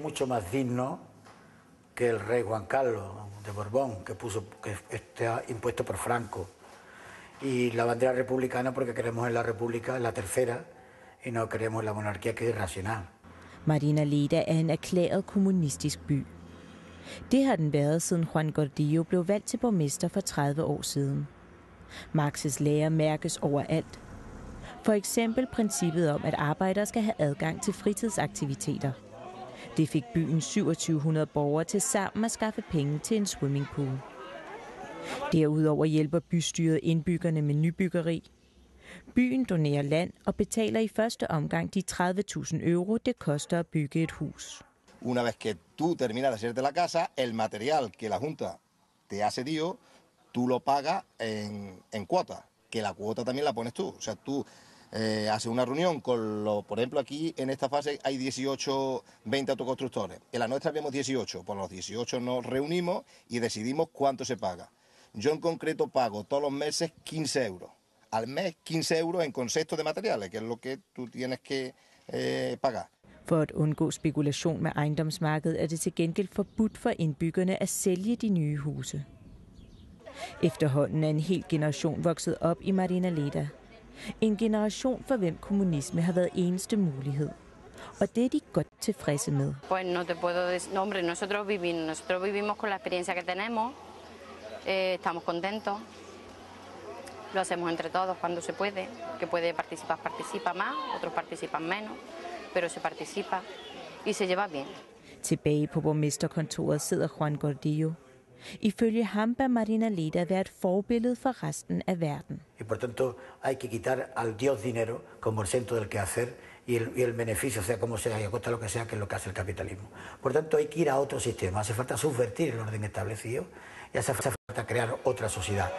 mucho más digno que el rey Juan Carlos de Borbón, que puso que está impuesto por Franco. Y la bandera republicana porque queremos en la República la tercera y no queremos la monarquía que es irracional. Marina Leda er en erklæret kommunistisk by. Det har den været siden Juan Gordillo blev valgt til borgmester for 30 år siden. Marxes lære mærkes overalt. For eksempel princippet om, at arbejdere skal have adgang til fritidsaktiviteter – det fik byens 2700 borgere til sammen at skaffe penge til en swimmingpool. Derudover hjælper bystyret indbyggerne med nybyggeri. Byen donerer land og betaler i første omgang de 30.000 euro, det koster at bygge et hus. Una vez que tú terminas de hacerte la casa, el material que la Junta te ha cedido, tú lo pagas en, en cuota, que la cuota también la pones tú. O sea, tú Eh, hace una reunión con, los, por ejemplo, aquí en esta fase hay 18, 20 autoconstructores. En la nuestra habíamos 18, por los 18 nos reunimos y decidimos cuánto se paga. Yo en concreto pago todos los meses 15 euros. Al mes 15 euros en concepto de materiales, que es lo que tú tienes que eh, pagar. For at undgå spekulation med ejendomsmarkedet er det til gengæld forbudt for indbyggerne at de nye huse. Efterhånden er en hel generation vokset op i Marina Leda. En generation for hvem kommunisme har været eneste mulighed. Og det er de godt tilfredse med. te puedo decir, hombre, nosotros vivimos, nosotros vivimos con la experiencia que tenemos. Eh, estamos contentos. Lo hacemos entre todos cuando se puede. Que puede participar, participa más, otros participan menos, pero se participa y se lleva bien. Tilbage på borgmesterkontoret sidder Juan Gordillo. Ifølge ham bør Marina Leda være et forbillede for resten af verden. y por tanto hay que quitar al Dios dinero como el centro del quehacer y el, y el beneficio, sea como sea y a costa lo que sea, que es lo que hace el capitalismo. Por tanto hay que ir a otro sistema, hace falta subvertir el orden establecido y hace falta crear otra sociedad.